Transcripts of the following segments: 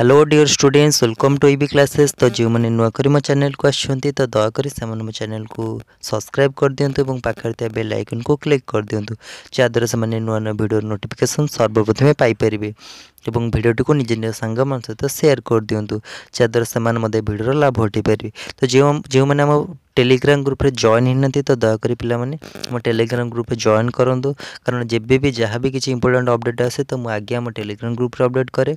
hello dear students welcome to E B classes तो जो मैंने नुआक मो चेल को आ दयाक से मो चेल को सब्सक्राइब कर दिंतु और पाखे बेल आइकन को क्लिक कर दिंतु जहाद्वर से नुआ नुआ भिड नोटिफिकेसन सर्वप्रथमें पारे এবং ଭିଡ଼ିଓଟିକୁ ନିଜ ନିଜ ସାଙ୍ଗମାନଙ୍କ ସହିତ ସେୟାର କରିଦିଅନ୍ତୁ ଯାହାଦ୍ୱାରା ସେମାନେ ମଧ୍ୟ ଭିଡ଼ିଓର ଲାଭ ଉଠାଇପାରିବେ ତ ଯେଉଁ ଯେଉଁମାନେ ଆମ ଟେଲିଗ୍ରାମ ଗ୍ରୁପରେ ଜଏନ୍ ହେଇନାହାନ୍ତି ତ ଦୟାକରି ପିଲାମାନେ ଆମ ଟେଲିଗ୍ରାମ ଗ୍ରୁପରେ ଜଏନ୍ କରନ୍ତୁ କାରଣ ଯେବେ ବି ଯାହା ବି କିଛି ଇମ୍ପୋର୍ଟାଣ୍ଟ ଅପଡ଼େଟ୍ ଆସେ ତ ମୁଁ ଆଗେ ଆମ ଟେଲିଗ୍ରାମ ଗ୍ରୁପରେ ଅପଡ଼େଟ୍ କରେ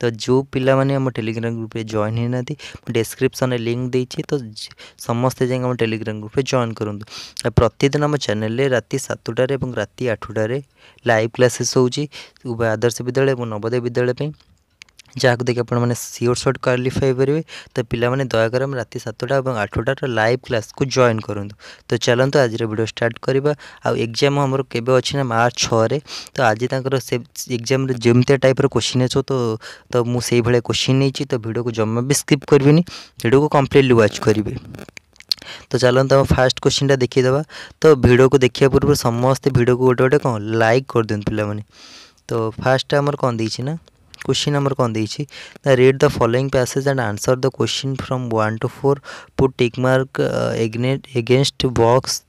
ତ ଯେଉଁ ପିଲାମାନେ ଆମ ଟେଲିଗ୍ରାମ ଗ୍ରୁପରେ ଜଏନ୍ ହେଇନାହାନ୍ତି ମୁଁ ଡେସ୍କ୍ରିପ୍ସନରେ ଲିଙ୍କ୍ ଦେଇଛି ତ ସମସ୍ତେ ଯାଇକି ଆମ ଟେଲିଗ୍ରାମ ଗ୍ରୁପରେ ଜଏନ୍ କରନ୍ତୁ ଆଉ ପ୍ରତିଦିନ ଆମ ଚ୍ୟାନେଲରେ ରାତି ସାତଟାରେ ଏବଂ ରାତି ଆଠଟାରେ ଲାଇଭ୍ କ୍ଲାସେସ୍ ହେଉଛି ଉଭୟ ଆଦର୍ଶ ବିଦ୍ୟାଳୟ ଏବଂ ନବୋଦୟ ମହାବିଦ୍ୟାଳୟ ପାଇଁ ଯାହାକୁ ଦେଖି ଆପଣମାନେ ସିଓର ସଟ୍ କ୍ୱାଲିଫାଇ ତ ପିଲାମାନେ ଦୟାକରି ଆମେ ରାତି ସାତଟା ଏବଂ ଆଠଟାର ଲାଇଭ୍ କ୍ଲାସ୍କୁ ଜଏନ୍ କରନ୍ତୁ ତ ଚାଲନ୍ତୁ ଆଜିର ଭିଡ଼ିଓ ଷ୍ଟାର୍ଟ କରିବା ଆଉ ଏକ୍ଜାମ୍ ଆମର କେବେ ଅଛି ନା ମାର୍ଚ୍ଚ ଛଅରେ ତ ଆଜି ତାଙ୍କର ସେ ଏକ୍ଜାମ୍ରେ ଯେମିତିଆ ଟାଇପ୍ର କୋଶ୍ଚିନ୍ ଆସିବ ତ ତ ମୁଁ ସେଇଭଳିଆ କୋଶ୍ଚିନ୍ ନେଇଛି ତ ଭିଡ଼ିଓକୁ ଜମା ବି ସ୍କିପ୍ କରିବେନି ଭିଡ଼ିଓକୁ କମ୍ପ୍ଲିଟଲି ୱାଚ୍ କରିବେ ତ ଚାଲନ୍ତୁ ଆମ ଫାଷ୍ଟ କୋଶ୍ଚିନ୍ଟା ଦେଖିଦେବା ତ ଭିଡ଼ିଓକୁ ଦେଖିବା ପୂର୍ବରୁ ସମସ୍ତେ ଭିଡ଼ିଓକୁ ଗୋଟେ ଗୋଟେ କ'ଣ ଲାଇକ୍ କରିଦିଅନ୍ତୁ ପିଲାମାନେ तो ଫାର୍ଷ୍ଟ ଆମର କ'ଣ ଦେଇଛି ନା क्वेश्चन नंबर कौन देखिए read the following passage and answer the question from one to four put tick mark against box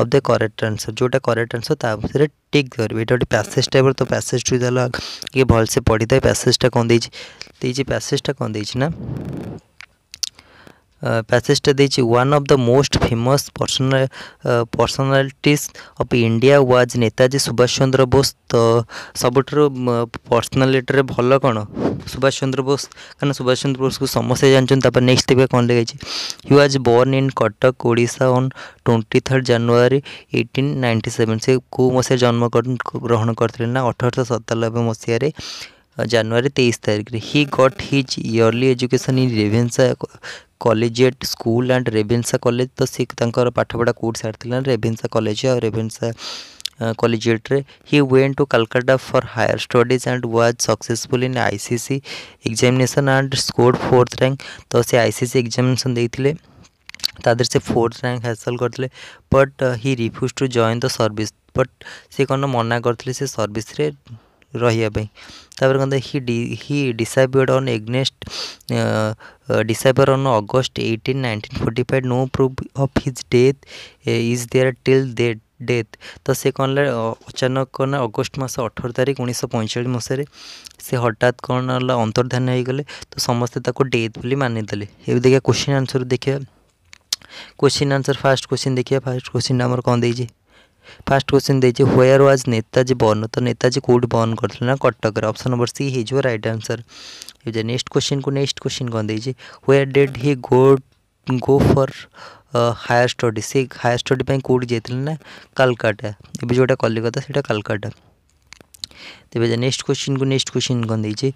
of the correct answer ଯେଉଁଟା କରେକ୍ଟ ଆନ୍ସର ତା ଭିତରେ ଟିକ୍ କରିବେ ଏଇଟା ଗୋଟେ ପ୍ୟାସେଜ୍ ଟାଇପ୍ର ତ ପ୍ୟାସେଜ୍ଟି ଦେଲା ଟିକେ ଭଲସେ ପଢ଼ିଥାଏ ପ୍ୟାସେଜ୍ଟା କ'ଣ ଦେଇଛି ଦେଇଛି ପ୍ୟାସେଜ୍ଟା କ'ଣ ଦେଇଛି ନା প্যাসেজটা দিয়েছি one of the most famous personal personalities of India was Netaji Subhash Chandra Bose ତ ସବୁଠାରୁ ପର୍ସନାଲିଟିରେ ଭଲ କ'ଣ ସୁଭାଷ ଚନ୍ଦ୍ର ବୋଷ କାରଣ ସୁଭାଷ ଚନ୍ଦ୍ର ବୋଷକୁ ସମସ୍ତେ ଜାଣିଛନ୍ତି ତାପରେ ନେକ୍ସଟ ଦେଖିବା କ'ଣ ଲେଖାଇଛି he was born in Cuttack Odisha on twenty third January eighteen ninety seven ସେ କେଉଁ ମସିହାରେ ଜନ୍ମ ଗ୍ରହଣ କରିଥିଲେ ନା ଅଠରଶହ ସତାନବେ ମସିହାରେ ଜାନୁଆରୀ ତେଇଶ ତାରିଖରେ he got his early education in Ravenshaw collegiate school and Ravenshaw college ତ ସେ ତାଙ୍କର ପାଠପଢ଼ା କେଉଁଠି ସାରିଥିଲେ ନା ରେଭେନ୍ସା କଲେଜ ଆଉ Ravenshaw collegiate he went to calcutta for higher studies and was successful in icc examination and scored fourth rank तो से icc examination देते तादर से फोर्थ रैंक हासिल करते but he refuse to join the service but से कौन मना करते से सर्विस रे ରହିବା ପାଇଁ ତାପରେ କ'ଣ he he disappeared on August disappear on August eighteen nineteen forty five no proof of his death is there till date death ତ ସେ କ'ଣ ହେଲା ଅଚାନକ କ'ଣ ନା ଅଗଷ୍ଟ ମାସ ଅଠର ତାରିଖ ଉଣେଇଶହ ପଇଁଚାଳିଶ ମସିହାରେ ସେ ହଠାତ୍ କ'ଣ ହେଲା ଅନ୍ତର୍ଧାନ ହୋଇଗଲେ ତ ସମସ୍ତେ ତାକୁ ଡେଥ୍ ବୋଲି ମାନିଦେଲେ ଏବେ ଦେଖିବା କୋଶ୍ଚିନ୍ ଆନ୍ସର୍ ଦେଖିବା क्वेश्चन आंसर फास्ट क्वेश्चन देखिए फास्ट क्वेश्चन आमर कौन दीजिए फास्ट क्वेश्चन देखिए व्वेयर व्वाज नेताजी बर्ण तो नेताजी कौट बर्न करते ना कटक अप्सन नंबर सी हो रईट आनसर नेक्स्ट क्वेश्चन को नेक्स्ट क्वेश्चन कौन देखिए where did he go go for higher study से हायर स्टडी कौट जाइए ना कालकाटा ये जो कलिकता से कालकाटा ତେବେ ନେକ୍ସଟ କ୍ୱେଶ୍ଚିନ୍କୁ ନେକ୍ସଟ କ୍ୱେଶ୍ଚିନ୍ କ'ଣ ଦେଇଛି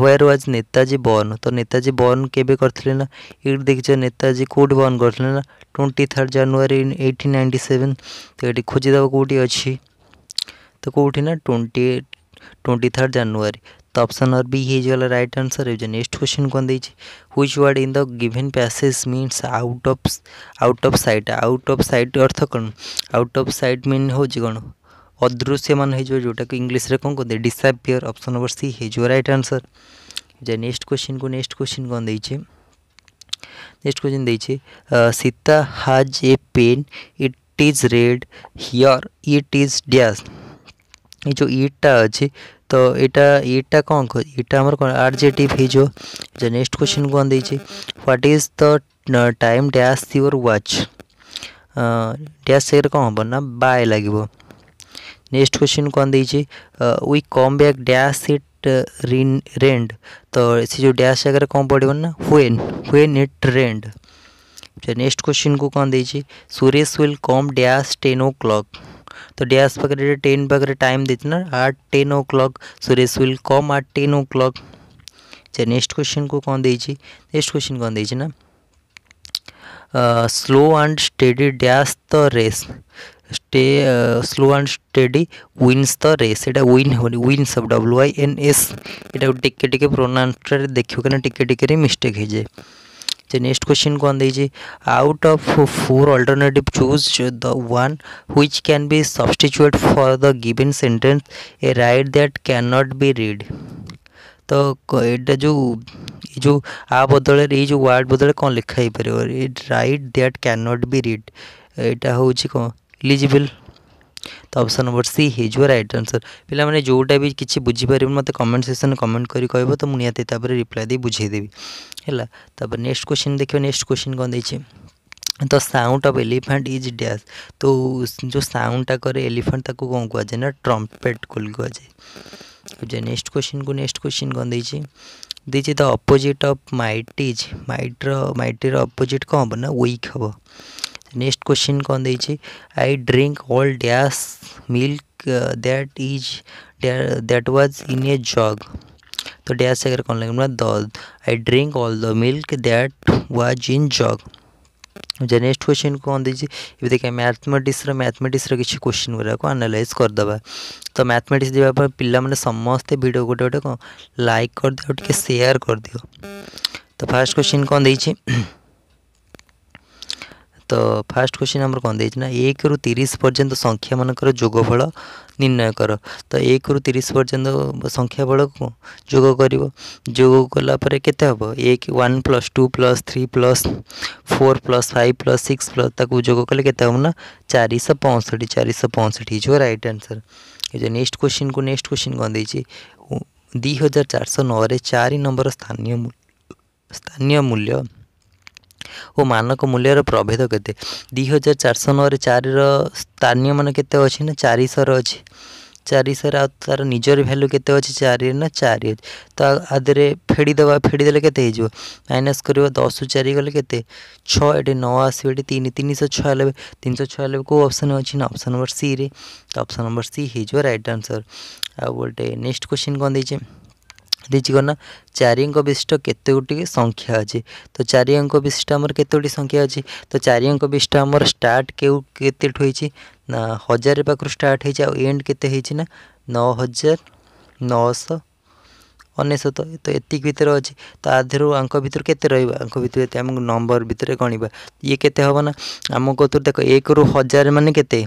ହ୍ୱେର୍ ୱାଜ୍ ନେତାଜୀ ବର୍ନ ତ ନେତାଜୀ ବର୍ନ କେବେ କରିଥିଲେ ନା ଏଇଠି ଦେଖିଛ ନେତାଜୀ କେଉଁଠି ବର୍ନ କରିଥିଲେ ନା twenty third January eighteen ninety seven ତ ଏଠି ଖୋଜିଦେବ କେଉଁଠି ଅଛି ତ କେଉଁଠି ନା ଟ୍ୱେଣ୍ଟି ଟ୍ୱେଣ୍ଟି ଥାର୍ଡ଼ ଜାନୁଆରୀ ତ ଅପସନ୍ ଅର୍ ବି ହେଇଗଲା ରାଇଟ୍ ଆନ୍ସର ଏବେ ନେକ୍ସଟ କ୍ୱେଶ୍ଚିନ୍ କ'ଣ ଦେଇଛି which word in the given passage means out of out of sight out of sight ଅର୍ଥ କ'ଣ ଆଉଟ୍ ଅଫ୍ ସାଇଟ୍ ମିନ୍ ହେଉଛି କ'ଣ অদৃশ্যমান हो जोटा যেটাকে ইংলিশে कौन कहते हैं डिसअपियर अप्सन नंबर सी हो रईट আনসর যে नेक्स्ट क्वेश्चन को नेक्स्ट क्वेश्चन कौन दे नेक्स्ट क्वेश्चन दे Sita has a pen it is red here it is dash ये जो इटा अच्छे तो यहाँ इटा कौन इटा आमर कौन आडजेटिव हो नेक्स्ट क्वेश्चन कौन दे what is the time dash your watch dash कौन हम ना बाय लगे नेक्स्ट क्वेश्चन कौन दीजिए we come back dash seat rained तो से जो डैश जगह कौन पड़े ना when when it rained next question को कौन दीजिए Suresh will come dash ten o'clock तो डैश पकड़े टेन पकड़े टाइम देते ना at ten o'clock Suresh will come at ten O clock अच्छा नेक्स्ट क्वेश्चन को कौन दीजिए नेक्स्ट क्वेश्चन कौन दीजिए ना slow and steady dash the race stay slow and steady wins the race এটা উইন হবনি উইন্স হব ডব্লু আই এন এস এটা টিকে টিকে প্রোনাউন্সটারে দেখো কিনা টিকে টিকে মিস্টেক হয়ে যে নেক্সট কোশ্চিন কোন দিয়েছি out of four alternative choose the one which can be substituted for the given sentence a right that can not be read তো এটা যে ଯେଉଁ ଆ ବଦଳରେ ଏଇ ଯେଉଁ ୱାର୍ଡ଼ ବଦଳରେ କ'ଣ ଲେଖା ହେଇପାରିବ it right that can not be read ଏଇଟା ହେଉଛି କ'ଣ ଇଲିଜିବଲ୍ ତ ଅପସନ୍ ନମ୍ବର ସି ହେଇଯିବ ରାଇଟ୍ ଆନ୍ସର୍ ପିଲାମାନେ ଯେଉଁଟା ବି କିଛି ବୁଝିପାରିବେ ମୋତେ କମେଣ୍ଟ ସେକ୍ସନ୍ କମେଣ୍ଟ କରି କହିବ ତ ମୁଁ ନିହାତି ତାପରେ ରିପ୍ଲାଏ ଦେଇ ବୁଝେଇଦେବି ହେଲା ତାପରେ ନେକ୍ସଟ କ୍ୱେଶ୍ଚିନ୍ ଦେଖିବା ନେକ୍ସଟ କ୍ୱେଶ୍ଚିନ୍ କ'ଣ ଦେଇଛି ତ sound of elephant is dash ତ ଯେଉଁ ସାଉଣ୍ଡଟା କରେ ଏଲିଫାଣ୍ଟ ତାକୁ କ'ଣ କୁହାଯାଏ ନା ଟ୍ରମ୍ପେଟ୍ କୁହାଯାଏ फिर जाए नेक्स्ट क्वेश्चन को नेक्स्ट क्वेश्चन कौन देखिए देखिए the opposite of might is माइट्र माइट अपोजिट कौन हम ना विक हम नेक्स्ट क्वेश्चन कौन दे I drink all dash milk that is that was in a jug तो डैश अगर कौन लगे दूध I drink all the milk that was in jug जे नेक्स्ट क्वेश्चन को कौन देखिए ये देखिए मैथमेटिक्स मैथमेटिक्स किसी क्वेश्चन गुराक आनालाइज करदे तो मैथमेटिक्स देवा पाने समस्त भिड गोटे गोटे लाइक कर दिव सेयार कर दि तो फास्ट क्वेश्चन कौन देखिए तो फास्ट क्वेश्चन आम कौन देना एक रु तीस पर्यटन संख्या मानक जोगफल निर्णय कर तो एक रु तीस पर्यटन संख्या बल जोग कर जोग कलापर के एक one plus two plus three plus four plus five plus six plus जोग कले के हम ना चार शह पंसठ चार शह पंसठ हो रईट आंसर नेक्स्ट क्वेश्चन को नेक्स्ट क्वेश्चन कौन दे दी हजार चार शौ नौ चार नंबर स्थानीय स्थानीय मूल्य और मानक मूल्य प्रभेद के हजार चार शौ नौ चार स्थानीय मान के ना चार शर अच्छे चार शर आ तार निजर भैल्यू के चार ना चार तो आदि फेड़ीद फेड़ीदे के माइनस कर दस चार गले के छठे नौ आस तीन तीन शौ छे तीन शौ छे कौ अपसन अच्छे ना अप्सन नंबर सी रे तो अप्सन नंबर सी हो रईट आनसर आउ नेक्स्ट क्वेश्चन कौन देखें ଦେଇଛି କ'ଣ ନା ଚାରି ଅଙ୍କ ବିଶିଷ୍ଟ କେତେ ଗୁଡ଼ିଏ ସଂଖ୍ୟା ଅଛି ତ ଚାରି ଅଙ୍କ ବିଶିଷ୍ଟ ଆମର କେତେ ଗୁଡ଼ିଏ ସଂଖ୍ୟା ଅଛି ତ ଚାରି ଅଙ୍କ ବିଶିଷ୍ଟ ଆମର ଷ୍ଟାର୍ଟ କେଉଁ କେତେଠୁ ହେଇଛି ନା ହଜାର ପାଖରୁ ଷ୍ଟାର୍ଟ ହେଇଛି ଆଉ ଏଣ୍ଡ କେତେ ହେଇଛି ନା ନଅ ହଜାର ନଅଶହ ଅନେଶତ ତ ଏତିକି ଭିତରେ ଅଛି ତ ଆ ଦେହରୁ ଆଙ୍କ ଭିତରୁ କେତେ ରହିବ ଆଙ୍କ ଭିତରୁ ଏତେ ଆମକୁ ନମ୍ବର ଭିତରେ ଗଣିବା ଇଏ କେତେ ହେବ ନା ଆମ କତୁରୁ ଦେଖ ଏକରୁ ହଜାର ମାନେ କେତେ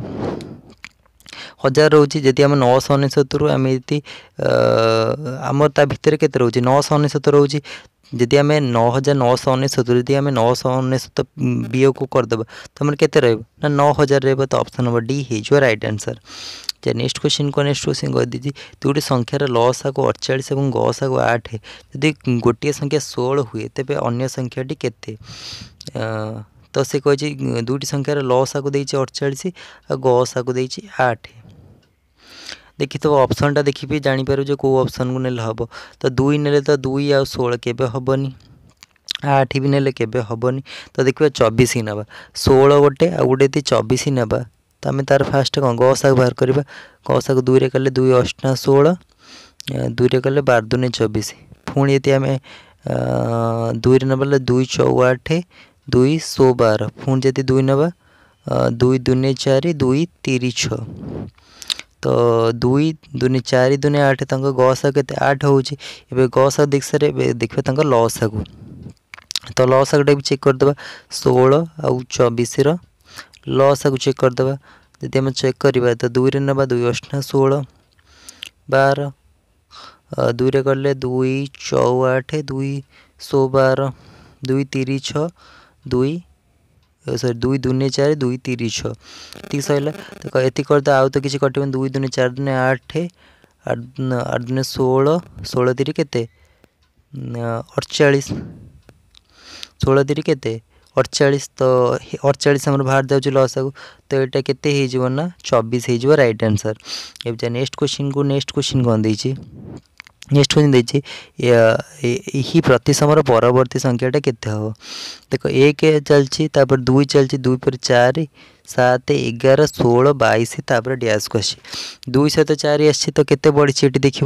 हजार रोचे जदि आम नौश अनेशत रु आम यदि आम भितर के नौश अनेशत रोचे जदि आम नौ हजार नौश अनेशत जी आम नौश अनेशत बी को करदे तो मैं कैसे रोह ना नौ हजार रो तो अप्सन नंबर डी हिज रईट आनसर चाहे नेक्स्ट क्वेश्चन को नेक्स्ट क्वेश्चन कर दीजिए तो गोटे संख्यार लसा को अड़चाई और ग सा को आठ जदि गोटे संख्या षोह हुए तेज अगर संख्या के तो सी कह दुईट संख्यार लसा को देचाई और ग सा को देचे आठ देखित अप्सन टा देखिए जापर जो कौ अपसन को ना हम तो दुई ने तो दुई आ षोह के आठ भी ना के हेनी तो देखिए चबीश ही ना षोल गोटे आ गए चबीश ना तो आम तार फास्ट कौन गशाक बाहर करवा गशाक दुई कले दुई अठा षोह दुई कले बार दुन चबीश पुणी ये आम दुई ना दुई चौ आठ दुई सो बार पुणी जी दुई ना दुई दुनि चार दुई तीर छ तो दुई दुनि चार दुनि आठ तक गशाख के आठ हो गशाख दीक्ष देखिए लशाख तो लशाखटा भी चेक करदे षोह आ चबीस लशाख चेक करदे जी आम चेक करवा तो दुई में ना दुई अठ षोह बार दुई में गले दुई चौ आठ दुई सौ बार दुई तीर छ दुई ସରି ଦୁଇ ଦୁନି ଚାରି ଦୁଇ ତିରିଶ ଛଅ ଏତିକି ସରିଲା ତ ଏତିକି କରିଦେବା ଆଉ ତ କିଛି କଟିବନି ଦୁଇ ଦୁନି ଚାରି ଦୁନି ଆଠ ଆଠ ଦୁନି ଷୋହଳ ଷୋହଳ ତିରି କେତେ ଅଠଚାଳିଶ ଷୋହଳ ତିରି କେତେ ଅଠଚାଳିଶ ତ ଅଠଚାଳିଶ ଆମର ବାହାର ଯାଉଛି ଲସ୍ ଆକୁ ତ ଏଇଟା କେତେ ହେଇଯିବ ନା ଚବିଶ ହେଇଯିବ ରାଇଟ୍ ଆନ୍ସର୍ ଏବେ ନେକ୍ସଟ କୋଶ୍ଚିନ୍କୁ ନେକ୍ସଟ କୋଶ୍ଚିନ୍ କ'ଣ ଦେଇଛି नेक्स्ट क्वेश्चन देखिए यही प्रति परवर्त संख्याटा के देख एक चलती दुई चल दुई पर चार सात एगार षोल बैश तापर डैश को अच्छी दुई सत चार तो के बढ़ी ये देख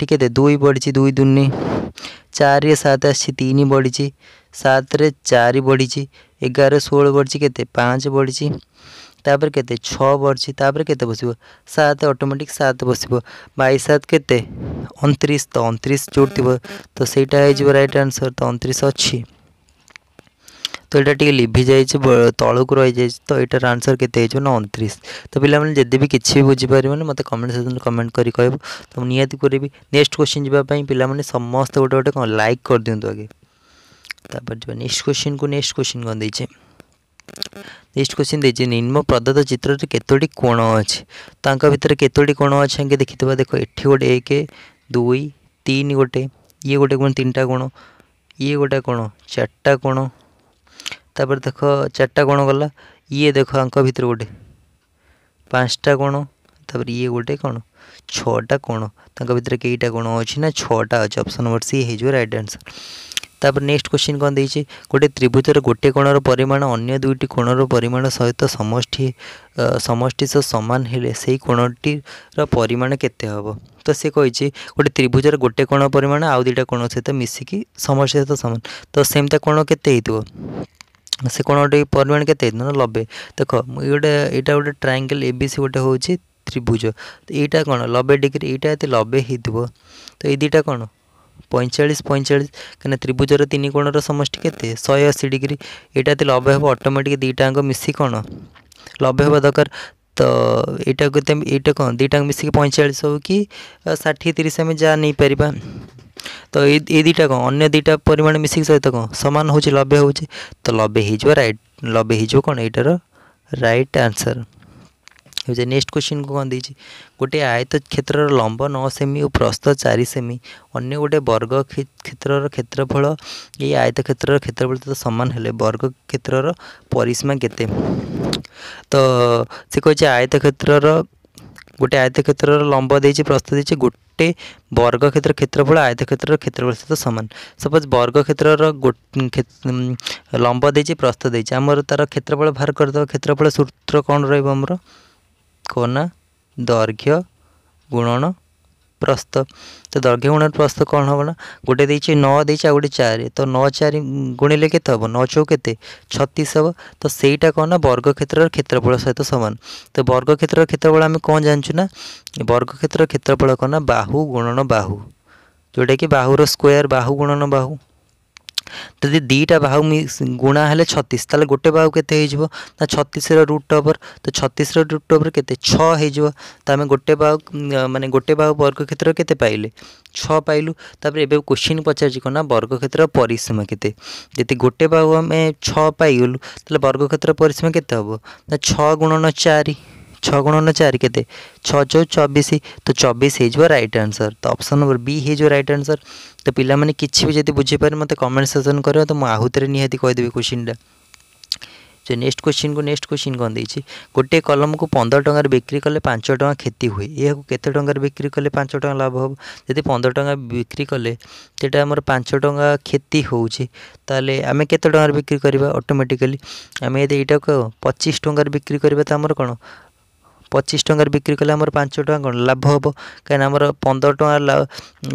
ठीक है दुई बढ़ी दुई दुनि चार सात आन बढ़ी सतरे चार बढ़ी एगार षोह बढ़ी के पाँच बढ़ी ତାପରେ କେତେ ଛଅ ବଢ଼ିଛି ତାପରେ କେତେ ବସିବ ସାତ ଅଟୋମେଟିକ୍ ସାତ ବସିବ ବାଇଶ ସାତ କେତେ ଅଣତିରିଶ ତ ଅଣତିରିଶ ଯେଉଁଠି ଥିବ ତ ସେଇଟା ହେଇଯିବ ରାଇଟ୍ ଆନ୍ସର୍ ତ ଅଣତିରିଶ ଅଛି তো এটা টিকে লিভি যাইছে তলকু রয়েছে তো এটার আনসর কেতে হয়েছে না অনতিরিশ তো পিলামানে যদি বি কিছু বি বুঝিপারবে মতো কমেন্ট সেকশন কমেন্ট করে কহব তো মু নিহতি করবি নেক্সট কোশ্চিন যা পিলামানে সমস্ত গোটে গোটে লাইক করে দিও আগে তারপর যা নেক্সট কোশ্চিন কু নেক্সট কোশ্চিন কম দিয়েছে ନେକ୍ସଟ କ୍ୱେଶ୍ଚିନ୍ ଦେଇଛି ନିମ୍ନ ପ୍ରଦତ୍ତ ଚିତ୍ରରେ କେତୋଟି କୋଣ ଅଛି ତାଙ୍କ ଭିତରେ କେତୋଟି କୋଣ ଅଛି ଆଙ୍କେ ଦେଖିଥିବା ଦେଖ ଏଠି ଗୋଟେ ଏକ ଦୁଇ ତିନି ଗୋଟେ ଇଏ ଗୋଟେ କ'ଣ ତିନିଟା କୋଣ ଇଏ ଗୋଟେ କୋଣ ଚାରିଟା କୋଣ ତାପରେ ଦେଖ ଚାରିଟା କୋଣ ଗଲା ଇଏ ଦେଖ ଆଙ୍କ ଭିତରେ ଗୋଟେ ପାଞ୍ଚଟା କୋଣ ତାପରେ ଇଏ ଗୋଟେ କ'ଣ ଛଅଟା କୋଣ ତାଙ୍କ ଭିତରେ କେଇଟା କୋଣ ଅଛି ନା ଛଅଟା ଅଛି ଅପସନ୍ ନମ୍ବର ସି ହେଇଯିବ ରାଇଟ୍ ଆନ୍ସର୍ ତାପରେ ନେକ୍ସଟ କ୍ୱେଶ୍ଚିନ୍ କ'ଣ ଦେଇଛି ଗୋଟେ ତ୍ରିଭୁଜର ଗୋଟେ କୋଣର ପରିମାଣ ଅନ୍ୟ ଦୁଇଟି କୋଣର ପରିମାଣ ସହିତ ସମଷ୍ଟି ସମଷ୍ଟି ସହ ସମାନ ହେଲେ ସେଇ କୋଣଟିର ପରିମାଣ କେତେ ହେବ ତ ସେ କହିଛି ଗୋଟେ ତ୍ରିଭୁଜର ଗୋଟେ କୋଣ ପରିମାଣ ଆଉ ଦୁଇଟା କୋଣ ସହିତ ମିଶିକି ସମଷ୍ଟି ସହିତ ସମାନ ତ ସେମିତିଆ କୋଣ କେତେ ହେଇଥିବ ସେ କୋଣଟି ପରିମାଣ କେତେ ହେଇଥିବ ନା ଲବେ ଦେଖ ଗୋଟେ ଏଇଟା ଗୋଟେ ଟ୍ରାଙ୍ଗେଲ୍ ଏ ବି ସି ଗୋଟେ ହେଉଛି ତ୍ରିଭୁଜ ଏଇଟା କ'ଣ ଲବେ ଡିଗ୍ରୀ ଏଇଟା ଏତେ ଲବେ ହେଇଥିବ ତ ଏଇ ଦୁଇଟା କ'ଣ ପଇଁଚାଳିଶ ପଇଁଚାଳିଶ କାହିଁକିନା ତ୍ରିଭୁଜର ତିନି କୋଣର ସମଷ୍ଟି କେତେ ଶହେ ଅଶୀ ଡିଗ୍ରୀ ଏଇଟା ଥିଲେ ଲବେ ହେବ ଅଟୋମେଟିକ୍ ଦୁଇଟାଙ୍କ ମିଶି କ'ଣ ଲବେ ହେବା ଦରକାର ତ ଏଇଟାକୁ କେତେ ଏଇଟା କ'ଣ ଦୁଇଟାଙ୍କ ମିଶିକି ପଇଁଚାଳିଶ ହେଉ କି ଷାଠିଏ ତିରିଶ ଆମେ ଯାହା ନେଇପାରିବା ତ ଏଇ ଏଇ ଦୁଇଟା କ'ଣ ଅନ୍ୟ ଦୁଇଟା ପରିମାଣ ମିଶିକି ସହିତ କ'ଣ ସମାନ ହେଉଛି ଲବେ ହେଉଛି ତ ଲବେ ହେଇଯିବ ରାଇଟ୍ ଲବେ ହେଇଯିବ କ'ଣ ଏଇଟାର ରାଇଟ୍ ଆନ୍ସର୍ ଏବେ ନେକ୍ସଟ କୋଶ୍ଚିନ୍କୁ କ'ଣ ଦେଇଛି ଗୋଟିଏ ଆୟତ କ୍ଷେତ୍ରର ଲମ୍ବ ନଅ ସେମି ଓ ପ୍ରସ୍ତ ଚାରି ସେମି ଅନ୍ୟ ଗୋଟିଏ ବର୍ଗ କ୍ଷେତ୍ରର କ୍ଷେତ୍ରଫଳ ଏଇ ଆୟତ କ୍ଷେତ୍ରର କ୍ଷେତ୍ରଫଳ ତ ସମାନ ହେଲେ ବର୍ଗ କ୍ଷେତ୍ରର ପରିସୀମା କେତେ ତ ସେ କହିଛି ଆୟତ କ୍ଷେତ୍ରର ଗୋଟିଏ ଆୟତ କ୍ଷେତ୍ରର ଲମ୍ବ ଦେଇଛି ପ୍ରସ୍ତ ଦେଇଛି ଗୋଟିଏ ବର୍ଗ କ୍ଷେତ୍ର କ୍ଷେତ୍ରଫଳ ଆୟତ କ୍ଷେତ୍ରର କ୍ଷେତ୍ରଫଳ ସହିତ ସମାନ ସପୋଜ୍ ବର୍ଗ କ୍ଷେତ୍ରର ଲମ୍ବ ଦେଇଛି ପ୍ରସ୍ତ ଦେଇଛି ଆମର ତା'ର କ୍ଷେତ୍ରଫଳ ବାହାର କରିଦେବ କ୍ଷେତ୍ରଫଳ ସୂତ୍ର କ'ଣ ରହିବ ଆମର କୋନା ଦୈର୍ଘ୍ୟ ଗୁଣନ প্রস্থ তো দৈর্ঘ্য গুণের প্রস্থ কম হব না গোটে দিয়েছি ন দিয়েছি আর গোটে চারি তো ন চারি গুণিলে কেতে হব ন চৌ কেতে ছত্রিশ হব তো সেইটা কম না বর্গক্ষেত্রর ক্ষেত্রফল সহিত সমান তো বর্গক্ষেত্রর ক্ষেত্রফল আমি কম জানিছু না বর্গক্ষেত্রর ক্ষেত্রফল কম না বাহু গুণন বাহু ଯେଉଁଟାକି ବାହୁର ସ୍କୋୟାର ବାହୁ ଗୁଣନ ବାହୁ ଯଦି ଦୁଇଟା ବାହୁ ଗୁଣା ହେଲେ ଛତିଶ ତାହେଲେ ଗୋଟେ ବାହୁ କେତେ ହେଇଯିବ ନା ଛତିଶର ରୁଟ୍ ଓଭର୍ ତ ଛତିଶର ରୁଟ୍ ଓଭର୍ କେତେ ଛଅ ହେଇଯିବ ତ ଆମେ ଗୋଟେ ବାହୁ ମାନେ ଗୋଟେ ବାହୁ ବର୍ଗକ୍ଷେତ୍ର କେତେ ପାଇଲେ ଛଅ ପାଇଲୁ ତାପରେ ଏବେ କୋଶ୍ଚିନ୍ ପଚାରିଛି କ'ଣ ନା ବର୍ଗକ୍ଷେତ୍ର ପରିସୀମା କେତେ ଯଦି ଗୋଟେ ବାହୁ ଆମେ ଛଅ ପାଇଗଲୁ ତାହେଲେ ବର୍ଗକ୍ଷେତ୍ର ପରିସୀମା କେତେ ହେବ ନା ଛଅ ଗୁଣନ ଚାରି छः गुणों ने चार के छः चौ तो चौबीस तो चबीस हो रईट आनसर तो अप्सन नंबर बी हो रईट आनसर तो पाने किसी भी जब बुझीपारे मतलब कमेंट सेसन कर तो मुझे निहती कहीदेवी क्वेश्चनटा जो नेक्स्ट क्वेश्चन को नेक्स्ट क्वेश्चन कौन देखिए गोटे कलम को पंद्रह टकर बिक्री कले पांच टाँग क्षति हुए यह केते बिक्री कले पांच टाँग लाभ हम जी पंद्रह टाँग बिक्री कले तो आम पांच टाँग क्षति होते आम केत बिक्री करवा अटोमेटिकली आम यदि यहाँ पचीस टकर बिक्री करवा तो आम कौन ପଚିଶ ଟଙ୍କାରେ ବିକ୍ରି କଲେ ଆମର ପାଞ୍ଚ ଟଙ୍କା କ'ଣ ଲାଭ ହେବ କାହିଁକିନା ଆମର ପନ୍ଦର ଟଙ୍କା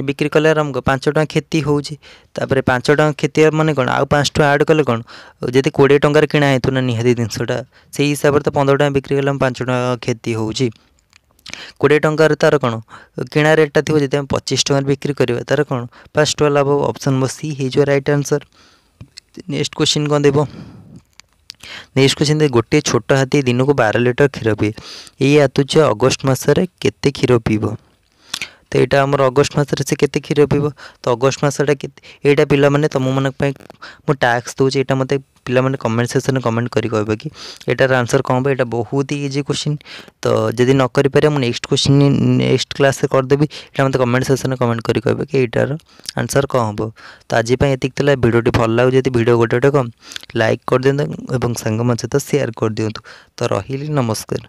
ବିକ୍ରି କଲେ ଆମକୁ ପାଞ୍ଚ ଟଙ୍କା କ୍ଷତି ହେଉଛି ତାପରେ ପାଞ୍ଚ ଟଙ୍କା କ୍ଷତି ମାନେ କ'ଣ ଆଉ ପାଞ୍ଚ ଟଙ୍କା ଆଡ଼୍ କଲେ କ'ଣ ଯଦି କୋଡ଼ିଏ ଟଙ୍କାରେ କିଣା ହେଇଥିବ ନା ନିହାତି ଜିନିଷଟା ସେଇ ହିସାବରେ ତ ପନ୍ଦର ଟଙ୍କା ବିକ୍ରି କଲେ ଆମ ପାଞ୍ଚ ଟଙ୍କା କ୍ଷତି ହେଉଛି କୋଡ଼ିଏ ଟଙ୍କାରେ ତା'ର କ'ଣ କିଣା ରେଟ୍ଟା ଥିବ ଯଦି ଆମେ ପଚିଶ ଟଙ୍କାରେ ବିକ୍ରି କରିବା ତା'ର କ'ଣ ପାଞ୍ଚ ଟଙ୍କା ଲାଭ ଅପସନ୍ ବସି ହେଇଯିବ ରାଇଟ୍ ଆନ୍ସର୍ ନେକ୍ସଟ କ୍ୱେଶ୍ଚିନ୍ କ'ଣ ଦେବ ନେକ୍ସଟ କ୍ୱେଶ୍ଚିନ୍ ଗୋଟିଏ ଛୋଟ ହାତୀ ଦିନକୁ ବାର ଲିଟର କ୍ଷୀର ପିଏ ଏଇ ଆତୁର୍ଯ୍ୟ ଅଗଷ୍ଟ ମାସରେ କେତେ କ୍ଷୀର ପିଇବ ତ ଏଇଟା ଆମର ଅଗଷ୍ଟ ମାସରେ ସେ କେତେ କ୍ଷୀର ପିଇବ ତ ଅଗଷ୍ଟ ମାସଟା କେତେ ଏଇଟା ପିଲାମାନେ ତୁମମାନଙ୍କ ପାଇଁ ମୁଁ ଟାସ୍କ ଦେଉଛି ଏଇଟା ମୋତେ ପିଲାମାନେ କମେଣ୍ଟ ସେକ୍ସନ୍ରେ କମେଣ୍ଟ କରି କହିବ କି ଏଟାର ଆନ୍ସର୍ କ'ଣ ହେବ ଏଇଟା ବହୁତ ହି ଇଜି କୋଶ୍ଚିନ୍ ତ ଯଦି ନ କରିପାରିବା ମୁଁ ନେକ୍ସଟ କୋଶ୍ଚିନ୍ ନେକ୍ସଟ କ୍ଲାସ୍ରେ କରିଦେବି ଏଇଟା ମୋତେ କମେଣ୍ଟ ସେକ୍ସନ୍ରେ କମେଣ୍ଟ କରି କହିବ କି ଏଇଟାର ଆନ୍ସର୍ କ'ଣ ହେବ ତ ଆଜି ପାଇଁ ଏତିକି ଥିଲା ଭିଡ଼ିଓଟି ଭଲ ଲାଗୁଛି ଯଦି ଭିଡ଼ିଓ ଗୋଟେ ଗୋଟେ କମ୍ ଲାଇକ୍ କରିଦିଅନ୍ତୁ ଏବଂ ସାଙ୍ଗମାନଙ୍କ ସହିତ ସେୟାର କରିଦିଅନ୍ତୁ ତ ରହିଲି ନମସ୍କାର